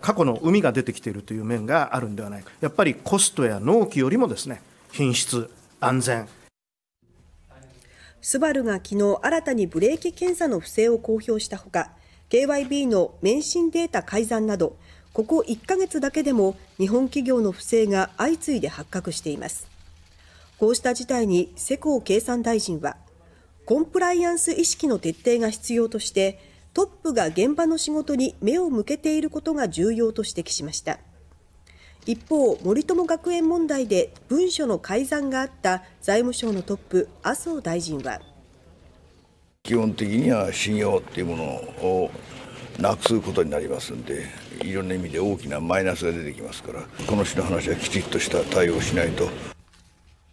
過去の海が出てきているという面があるんではないかやっぱりコストや納期よりもですね品質安全スバルが昨日新たにブレーキ検査の不正を公表したほか KYB の免震データ改ざんなどここ1ヶ月だけでも日本企業の不正が相次いで発覚していますこうした事態に世耕経産大臣はコンプライアンス意識の徹底が必要としてトップが現場の仕事に目を向けていることが重要と指摘しました一方森友学園問題で文書の改ざんがあった財務省のトップ麻生大臣は基本的には信用っていうものをなくすことになりますんでいろんな意味で大きなマイナスが出てきますからこの人の話はきちっとした対応をしないと。